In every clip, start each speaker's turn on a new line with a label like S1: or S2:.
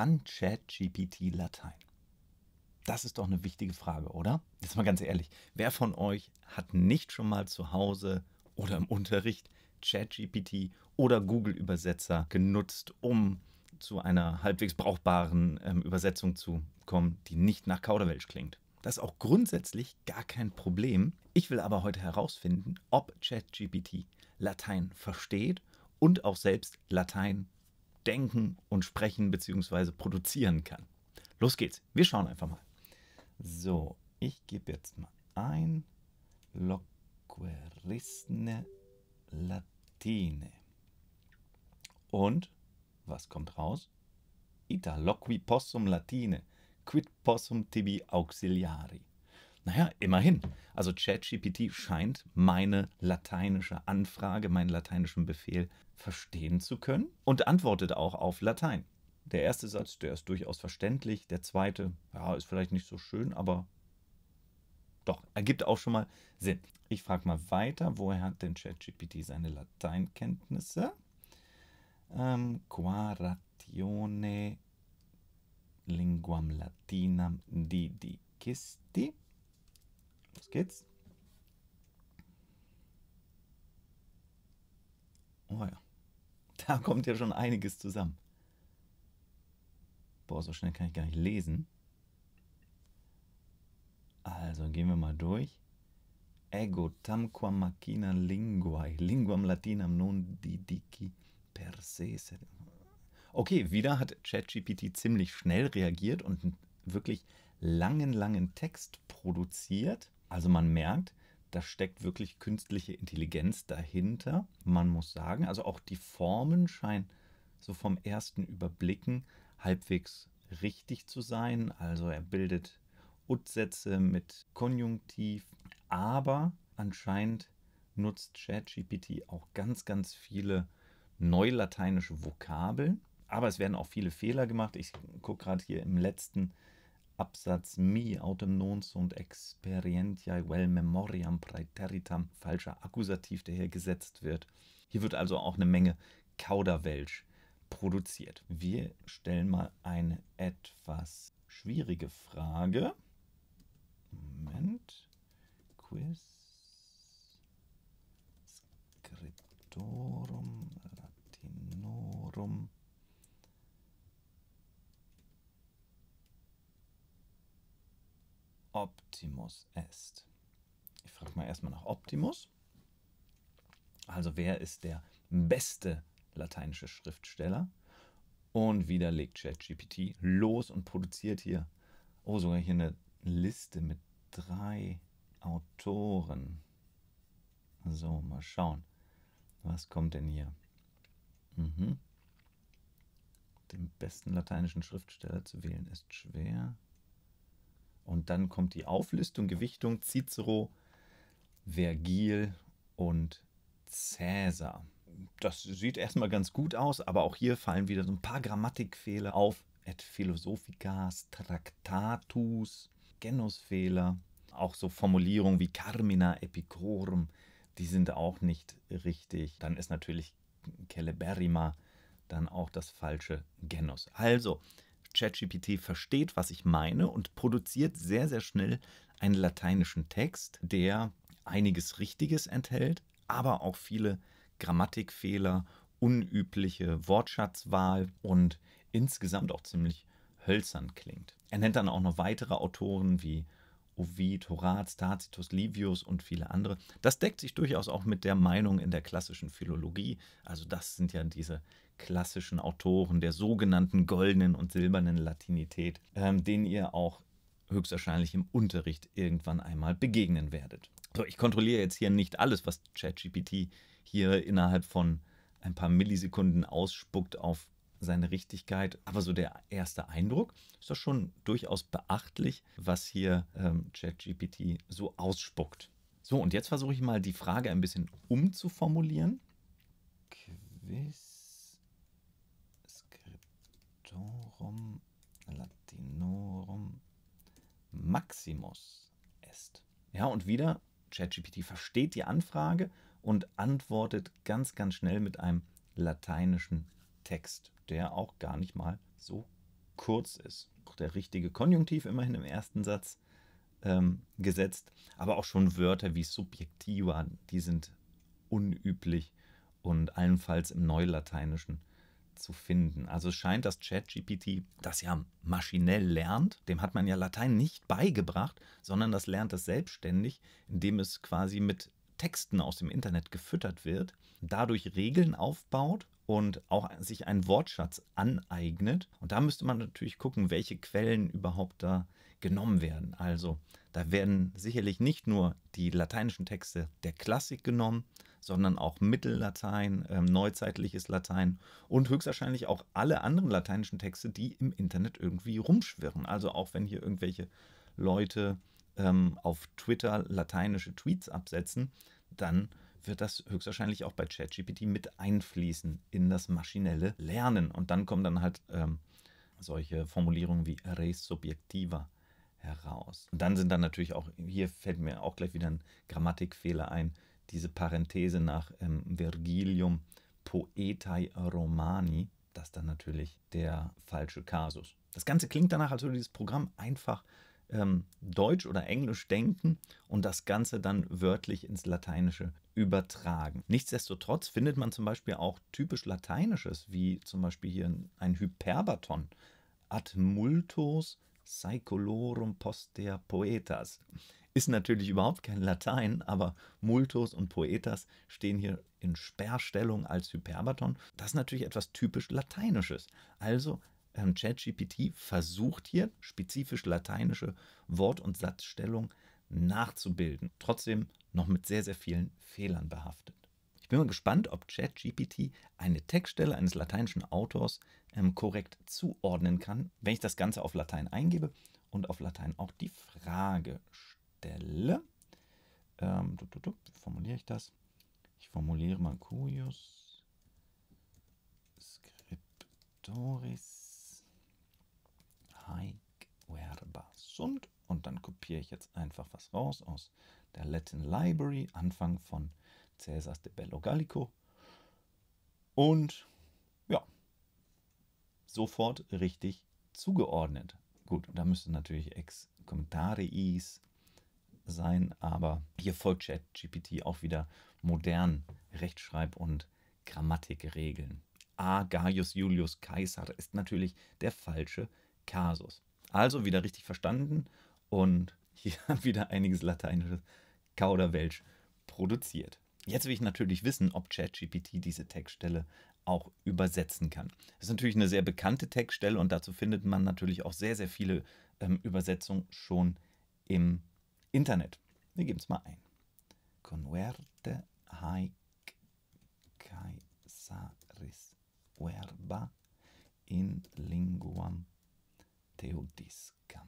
S1: kann ChatGPT Latein? Das ist doch eine wichtige Frage, oder? Jetzt mal ganz ehrlich, wer von euch hat nicht schon mal zu Hause oder im Unterricht ChatGPT oder Google Übersetzer genutzt, um zu einer halbwegs brauchbaren ähm, Übersetzung zu kommen, die nicht nach Kauderwelsch klingt? Das ist auch grundsätzlich gar kein Problem. Ich will aber heute herausfinden, ob ChatGPT Latein versteht und auch selbst Latein denken und sprechen bzw. produzieren kann. Los geht's. Wir schauen einfach mal. So, ich gebe jetzt mal ein Loquerissne Latine. Und was kommt raus? Ita loqui possum Latine, quid possum tibi auxiliari. Naja, immerhin. Also ChatGPT scheint meine lateinische Anfrage, meinen lateinischen Befehl verstehen zu können und antwortet auch auf Latein. Der erste Satz, der ist durchaus verständlich. Der zweite, ja, ist vielleicht nicht so schön, aber doch, ergibt auch schon mal Sinn. Ich frage mal weiter, woher hat denn ChatGPT seine Lateinkenntnisse? Ähm, ratione linguam latinam didicisti. Los geht's. Oh ja. Da kommt ja schon einiges zusammen. Boah, so schnell kann ich gar nicht lesen. Also gehen wir mal durch. Ego tamquam machina linguae, linguam latinam non didici per se. Okay, wieder hat ChatGPT ziemlich schnell reagiert und einen wirklich langen, langen Text produziert. Also man merkt, da steckt wirklich künstliche Intelligenz dahinter. Man muss sagen, also auch die Formen scheinen so vom ersten Überblicken halbwegs richtig zu sein. Also er bildet Utsätze mit Konjunktiv, aber anscheinend nutzt ChatGPT auch ganz, ganz viele neulateinische Vokabeln. Aber es werden auch viele Fehler gemacht. Ich gucke gerade hier im letzten Absatz mi autem nons sunt experientiae vel memoriam praeteritam falscher Akkusativ, der hier gesetzt wird. Hier wird also auch eine Menge Kauderwelsch produziert. Wir stellen mal eine etwas schwierige Frage. Moment. Quiz. Scriptorum Latinorum Optimus ist. Ich frage mal erstmal nach Optimus. Also wer ist der beste lateinische Schriftsteller? Und wieder legt ChatGPT los und produziert hier, oh sogar hier eine Liste mit drei Autoren. So, mal schauen. Was kommt denn hier? Mhm. Den besten lateinischen Schriftsteller zu wählen ist schwer. Und dann kommt die Auflistung, Gewichtung, Cicero, Vergil und Cäsar. Das sieht erstmal ganz gut aus, aber auch hier fallen wieder so ein paar Grammatikfehler auf. Et Philosophicas, Tractatus, Genusfehler, auch so Formulierungen wie Carmina Epicorum, die sind auch nicht richtig. Dann ist natürlich Celeberrima dann auch das falsche Genus. Also, ChatGPT versteht, was ich meine und produziert sehr, sehr schnell einen lateinischen Text, der einiges Richtiges enthält, aber auch viele Grammatikfehler, unübliche Wortschatzwahl und insgesamt auch ziemlich hölzern klingt. Er nennt dann auch noch weitere Autoren wie Ovid, Horaz, Tacitus, Livius und viele andere. Das deckt sich durchaus auch mit der Meinung in der klassischen Philologie. Also das sind ja diese klassischen Autoren der sogenannten goldenen und silbernen Latinität, ähm, denen ihr auch höchstwahrscheinlich im Unterricht irgendwann einmal begegnen werdet. So, ich kontrolliere jetzt hier nicht alles, was ChatGPT hier innerhalb von ein paar Millisekunden ausspuckt auf seine Richtigkeit. Aber so der erste Eindruck ist doch schon durchaus beachtlich, was hier ähm, ChatGPT so ausspuckt. So, und jetzt versuche ich mal die Frage ein bisschen umzuformulieren. Quiz. Latinorum, Latinorum Maximus est. Ja, und wieder, ChatGPT versteht die Anfrage und antwortet ganz, ganz schnell mit einem lateinischen Text, der auch gar nicht mal so kurz ist. Auch der richtige Konjunktiv immerhin im ersten Satz ähm, gesetzt, aber auch schon Wörter wie subjektiva, die sind unüblich und allenfalls im Neulateinischen zu finden. Also scheint dass ChatGPT, das ja maschinell lernt, dem hat man ja Latein nicht beigebracht, sondern das lernt es selbstständig, indem es quasi mit Texten aus dem Internet gefüttert wird, dadurch Regeln aufbaut und auch sich einen Wortschatz aneignet. Und da müsste man natürlich gucken, welche Quellen überhaupt da genommen werden. Also da werden sicherlich nicht nur die lateinischen Texte der Klassik genommen, sondern auch Mittellatein, ähm, neuzeitliches Latein und höchstwahrscheinlich auch alle anderen lateinischen Texte, die im Internet irgendwie rumschwirren. Also auch wenn hier irgendwelche Leute ähm, auf Twitter lateinische Tweets absetzen, dann wird das höchstwahrscheinlich auch bei ChatGPT mit einfließen in das maschinelle Lernen. Und dann kommen dann halt ähm, solche Formulierungen wie res subjektiva heraus. Und dann sind dann natürlich auch, hier fällt mir auch gleich wieder ein Grammatikfehler ein, diese Parenthese nach ähm, Vergilium Poetae Romani, das dann natürlich der falsche Kasus. Das Ganze klingt danach, als würde dieses Programm einfach ähm, Deutsch oder Englisch denken und das Ganze dann wörtlich ins Lateinische übertragen. Nichtsdestotrotz findet man zum Beispiel auch typisch Lateinisches, wie zum Beispiel hier ein Hyperbaton. Ad multos saeculorum postea poetas. Ist natürlich überhaupt kein Latein, aber Multus und Poetas stehen hier in Sperrstellung als Hyperbaton. Das ist natürlich etwas typisch Lateinisches. Also ähm, ChatGPT versucht hier spezifisch lateinische Wort- und Satzstellung nachzubilden. Trotzdem noch mit sehr, sehr vielen Fehlern behaftet. Ich bin mal gespannt, ob ChatGPT eine Textstelle eines lateinischen Autors ähm, korrekt zuordnen kann, wenn ich das Ganze auf Latein eingebe und auf Latein auch die Frage stelle. Stelle. Ähm, du, du, du, wie formuliere ich das? Ich formuliere mal Curious Scriptoris haec verba Sund. und dann kopiere ich jetzt einfach was raus aus der Latin Library, Anfang von Caesars de Bello Gallico. Und ja, sofort richtig zugeordnet. Gut, da müsste natürlich ex Kommentare sein, aber hier folgt ChatGPT auch wieder modernen Rechtschreib- und Grammatikregeln. A. Gaius Julius Caesar ist natürlich der falsche Kasus. Also wieder richtig verstanden und hier wieder einiges lateinisches Kauderwelsch produziert. Jetzt will ich natürlich wissen, ob ChatGPT diese Textstelle auch übersetzen kann. Das ist natürlich eine sehr bekannte Textstelle und dazu findet man natürlich auch sehr, sehr viele ähm, Übersetzungen schon im Internet. Wir geben es mal ein. Converte haec Caesaris verba in linguam Theodiscam.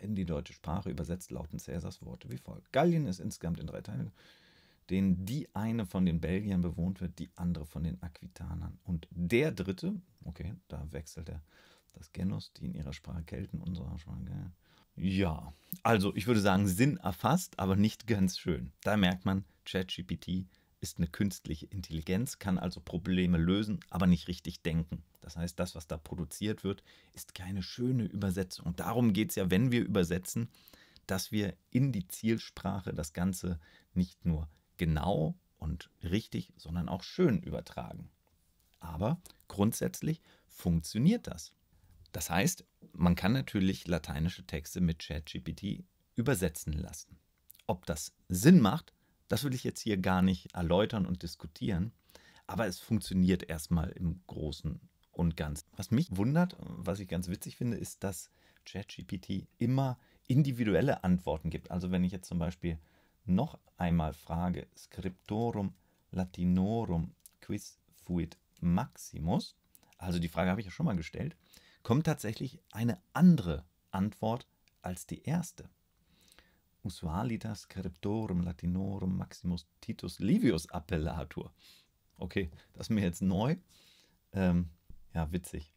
S1: In die deutsche Sprache übersetzt lauten Cäsars Worte wie folgt. Gallien ist insgesamt in drei Teile, denen die eine von den Belgiern bewohnt wird, die andere von den Aquitanern. Und der dritte, okay, da wechselt er das Genus, die in ihrer Sprache Kelten, unserer Sprache gell, ja, also ich würde sagen, Sinn erfasst, aber nicht ganz schön. Da merkt man, ChatGPT ist eine künstliche Intelligenz, kann also Probleme lösen, aber nicht richtig denken. Das heißt, das, was da produziert wird, ist keine schöne Übersetzung. Und darum geht es ja, wenn wir übersetzen, dass wir in die Zielsprache das Ganze nicht nur genau und richtig, sondern auch schön übertragen. Aber grundsätzlich funktioniert das. Das heißt, man kann natürlich lateinische Texte mit ChatGPT übersetzen lassen. Ob das Sinn macht, das will ich jetzt hier gar nicht erläutern und diskutieren, aber es funktioniert erstmal im Großen und Ganzen. Was mich wundert, was ich ganz witzig finde, ist, dass ChatGPT immer individuelle Antworten gibt. Also wenn ich jetzt zum Beispiel noch einmal frage, Scriptorum Latinorum quis fuit maximus, also die Frage habe ich ja schon mal gestellt, kommt tatsächlich eine andere Antwort als die erste. Usualitas creptorum latinorum maximus titus livius appellatur. Okay, das ist mir jetzt neu. Ähm, ja, witzig.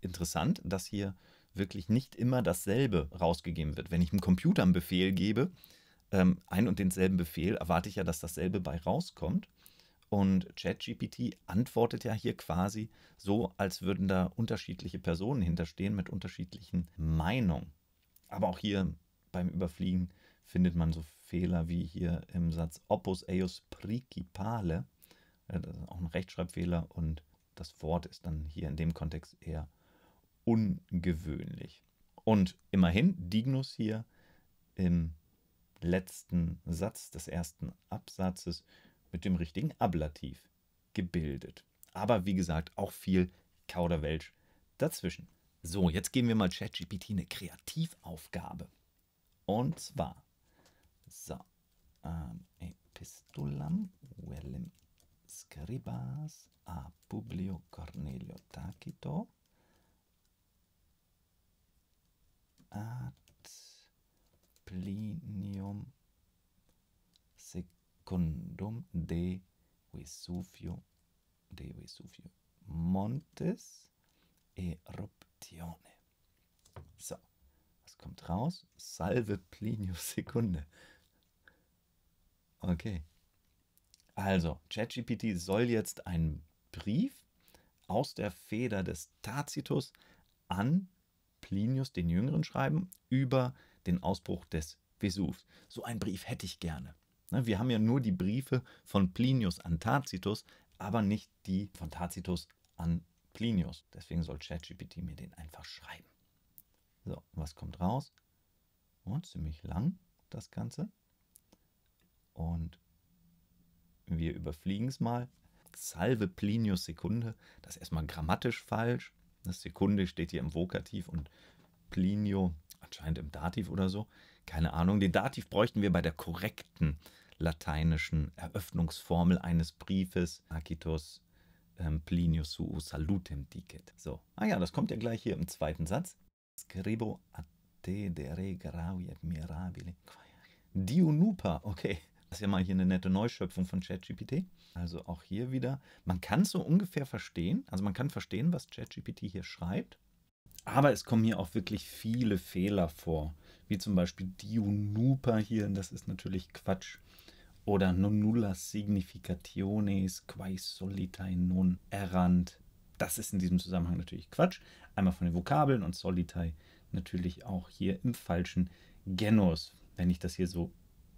S1: Interessant, dass hier wirklich nicht immer dasselbe rausgegeben wird. Wenn ich einem Computer einen Befehl gebe, ähm, ein und denselben Befehl, erwarte ich ja, dass dasselbe bei rauskommt. Und ChatGPT antwortet ja hier quasi so, als würden da unterschiedliche Personen hinterstehen mit unterschiedlichen Meinungen. Aber auch hier beim Überfliegen findet man so Fehler wie hier im Satz Opus eius principale. Das ist auch ein Rechtschreibfehler und das Wort ist dann hier in dem Kontext eher ungewöhnlich. Und immerhin, Dignus hier im letzten Satz des ersten Absatzes mit dem richtigen Ablativ gebildet. Aber wie gesagt, auch viel Kauderwelsch dazwischen. So, jetzt geben wir mal ChatGPT eine Kreativaufgabe. Und zwar, so, ähm, epistulam velem scribas a Publio Cornelio Tacito ad Plinium Condom de Vesufio, de Vesuvio, Montes Eruptione. So, was kommt raus? Salve Plinius Sekunde. Okay. Also, ChatGPT soll jetzt einen Brief aus der Feder des Tacitus an Plinius den Jüngeren schreiben über den Ausbruch des Vesuvs. So einen Brief hätte ich gerne. Ne, wir haben ja nur die Briefe von Plinius an Tacitus, aber nicht die von Tacitus an Plinius. Deswegen soll ChatGPT mir den einfach schreiben. So, was kommt raus? Und ziemlich lang das Ganze. Und wir überfliegen es mal. Salve Plinius Sekunde. Das ist erstmal grammatisch falsch. Das Sekunde steht hier im Vokativ und Plinio anscheinend im Dativ oder so. Keine Ahnung, den Dativ bräuchten wir bei der korrekten lateinischen Eröffnungsformel eines Briefes. Acitus ähm, Plinius suo salutem dicet. So, ah ja, das kommt ja gleich hier im zweiten Satz. Scribo a te de re gravi admirabile. mirabile. Dionupa, okay. Das ist ja mal hier eine nette Neuschöpfung von ChatGPT. Also auch hier wieder, man kann es so ungefähr verstehen. Also man kann verstehen, was ChatGPT hier schreibt. Aber es kommen hier auch wirklich viele Fehler vor wie zum Beispiel Dionupa hier, das ist natürlich Quatsch. Oder non nulla significationes quae solitae non errant. Das ist in diesem Zusammenhang natürlich Quatsch. Einmal von den Vokabeln und solitae natürlich auch hier im falschen Genus, wenn ich das hier so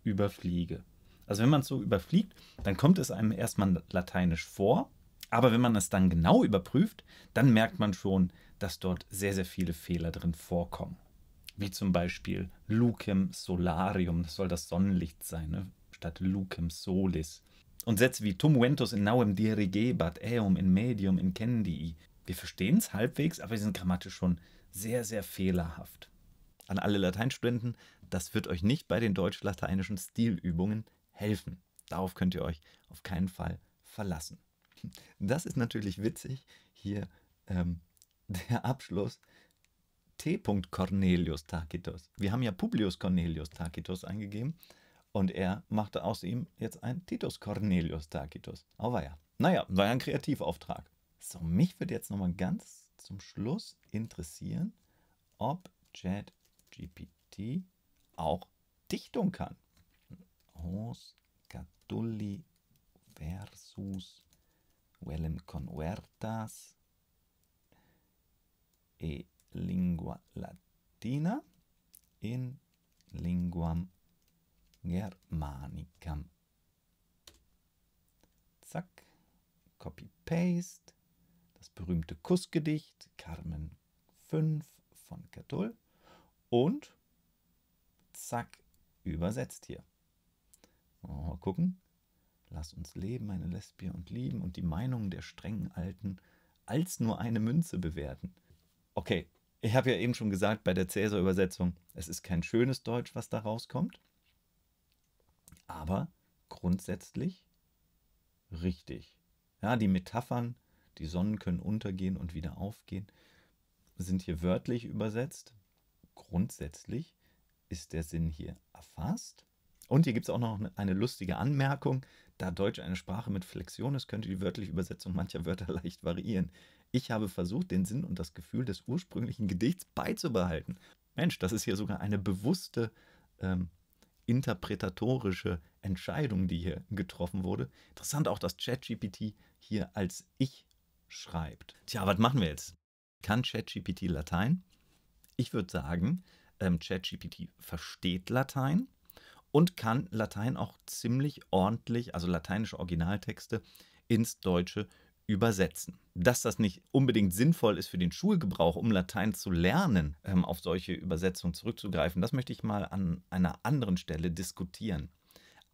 S1: überfliege. Also wenn man es so überfliegt, dann kommt es einem erstmal lateinisch vor, aber wenn man es dann genau überprüft, dann merkt man schon, dass dort sehr, sehr viele Fehler drin vorkommen wie zum Beispiel Lucem Solarium, das soll das Sonnenlicht sein, ne? statt Lucem Solis. Und Sätze wie Tumuentus in nauem dirigebat, eum in medium in cendii. Wir verstehen es halbwegs, aber sie sind grammatisch schon sehr, sehr fehlerhaft. An alle Lateinstudenten, das wird euch nicht bei den deutsch-lateinischen Stilübungen helfen. Darauf könnt ihr euch auf keinen Fall verlassen. Das ist natürlich witzig, hier ähm, der Abschluss T. Cornelius Tacitus. Wir haben ja Publius Cornelius Tacitus eingegeben und er machte aus ihm jetzt ein Titus Cornelius Tacitus. ja. Oh naja, war ja ein Kreativauftrag. So, mich würde jetzt nochmal ganz zum Schluss interessieren, ob Chat GPT auch Dichtung kann. Hos Catulli versus Wellem Convertas e lingua latina in linguam germanicam. Zack, Copy-Paste, das berühmte Kussgedicht Carmen 5 von Catull und zack, übersetzt hier. Mal gucken. Lass uns leben, eine Lesbier und lieben und die Meinungen der strengen Alten als nur eine Münze bewerten. Okay, ich habe ja eben schon gesagt, bei der Cäsar-Übersetzung, es ist kein schönes Deutsch, was da rauskommt. Aber grundsätzlich richtig. Ja, die Metaphern, die Sonnen können untergehen und wieder aufgehen, sind hier wörtlich übersetzt. Grundsätzlich ist der Sinn hier erfasst. Und hier gibt es auch noch eine lustige Anmerkung. Da Deutsch eine Sprache mit Flexion ist, könnte die wörtliche Übersetzung mancher Wörter leicht variieren. Ich habe versucht, den Sinn und das Gefühl des ursprünglichen Gedichts beizubehalten. Mensch, das ist hier sogar eine bewusste ähm, interpretatorische Entscheidung, die hier getroffen wurde. Interessant auch, dass ChatGPT hier als ich schreibt. Tja, was machen wir jetzt? Kann ChatGPT Latein? Ich würde sagen, ähm, ChatGPT versteht Latein und kann Latein auch ziemlich ordentlich, also lateinische Originaltexte, ins Deutsche übersetzen. Dass das nicht unbedingt sinnvoll ist für den Schulgebrauch, um Latein zu lernen, ähm, auf solche Übersetzungen zurückzugreifen, das möchte ich mal an einer anderen Stelle diskutieren.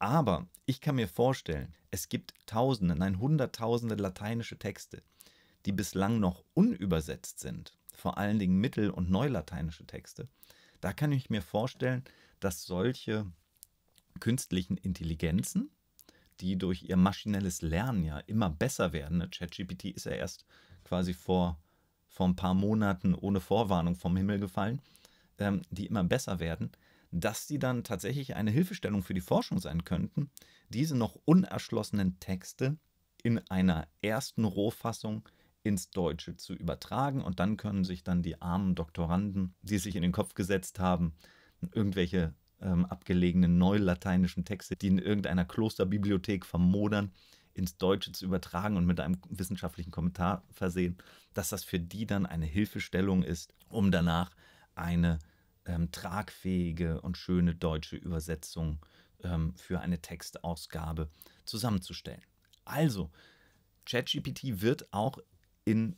S1: Aber ich kann mir vorstellen, es gibt Tausende, nein, Hunderttausende lateinische Texte, die bislang noch unübersetzt sind, vor allen Dingen mittel- und neulateinische Texte. Da kann ich mir vorstellen, dass solche künstlichen Intelligenzen, die durch ihr maschinelles Lernen ja immer besser werden. Ne? ChatGPT ist ja erst quasi vor, vor ein paar Monaten ohne Vorwarnung vom Himmel gefallen, ähm, die immer besser werden, dass die dann tatsächlich eine Hilfestellung für die Forschung sein könnten, diese noch unerschlossenen Texte in einer ersten Rohfassung ins Deutsche zu übertragen und dann können sich dann die armen Doktoranden, die es sich in den Kopf gesetzt haben, irgendwelche ähm, abgelegenen neulateinischen Texte, die in irgendeiner Klosterbibliothek vermodern, ins Deutsche zu übertragen und mit einem wissenschaftlichen Kommentar versehen, dass das für die dann eine Hilfestellung ist, um danach eine ähm, tragfähige und schöne deutsche Übersetzung ähm, für eine Textausgabe zusammenzustellen. Also, ChatGPT wird auch in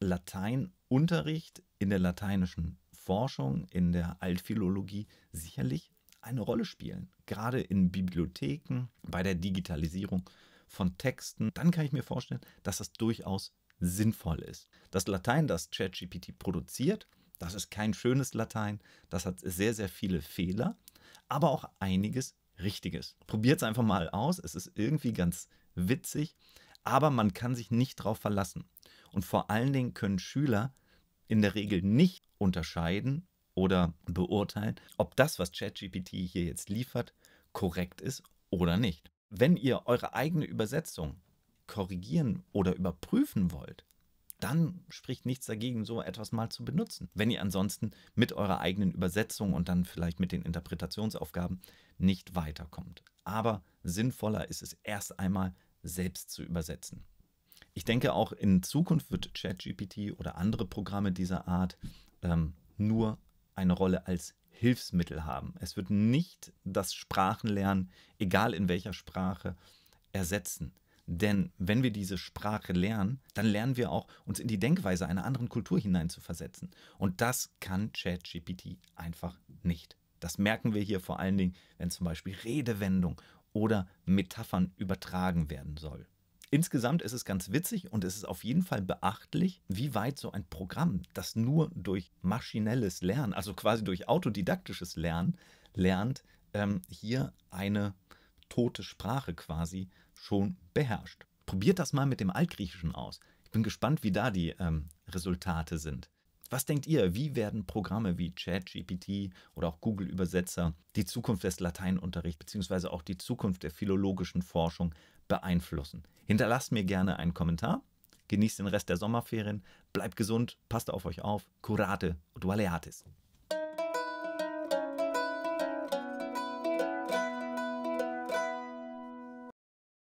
S1: Lateinunterricht in der lateinischen Forschung, in der Altphilologie sicherlich eine Rolle spielen. Gerade in Bibliotheken, bei der Digitalisierung von Texten. Dann kann ich mir vorstellen, dass das durchaus sinnvoll ist. Das Latein, das ChatGPT produziert, das ist kein schönes Latein. Das hat sehr, sehr viele Fehler, aber auch einiges Richtiges. Probiert es einfach mal aus. Es ist irgendwie ganz witzig, aber man kann sich nicht darauf verlassen. Und vor allen Dingen können Schüler in der Regel nicht unterscheiden oder beurteilen, ob das, was ChatGPT hier jetzt liefert, korrekt ist oder nicht. Wenn ihr eure eigene Übersetzung korrigieren oder überprüfen wollt, dann spricht nichts dagegen, so etwas mal zu benutzen. Wenn ihr ansonsten mit eurer eigenen Übersetzung und dann vielleicht mit den Interpretationsaufgaben nicht weiterkommt. Aber sinnvoller ist es erst einmal selbst zu übersetzen ich denke auch in Zukunft wird ChatGPT oder andere Programme dieser Art ähm, nur eine Rolle als Hilfsmittel haben. Es wird nicht das Sprachenlernen, egal in welcher Sprache, ersetzen. Denn wenn wir diese Sprache lernen, dann lernen wir auch, uns in die Denkweise einer anderen Kultur hineinzuversetzen. Und das kann ChatGPT einfach nicht. Das merken wir hier vor allen Dingen, wenn zum Beispiel Redewendung oder Metaphern übertragen werden soll. Insgesamt ist es ganz witzig und es ist auf jeden Fall beachtlich, wie weit so ein Programm, das nur durch maschinelles Lernen, also quasi durch autodidaktisches Lernen, lernt, ähm, hier eine tote Sprache quasi schon beherrscht. Probiert das mal mit dem Altgriechischen aus. Ich bin gespannt, wie da die ähm, Resultate sind. Was denkt ihr, wie werden Programme wie ChatGPT oder auch Google Übersetzer die Zukunft des Lateinunterrichts bzw. auch die Zukunft der philologischen Forschung beeinflussen? Hinterlasst mir gerne einen Kommentar. Genießt den Rest der Sommerferien, bleibt gesund, passt auf euch auf, curate und valeatis.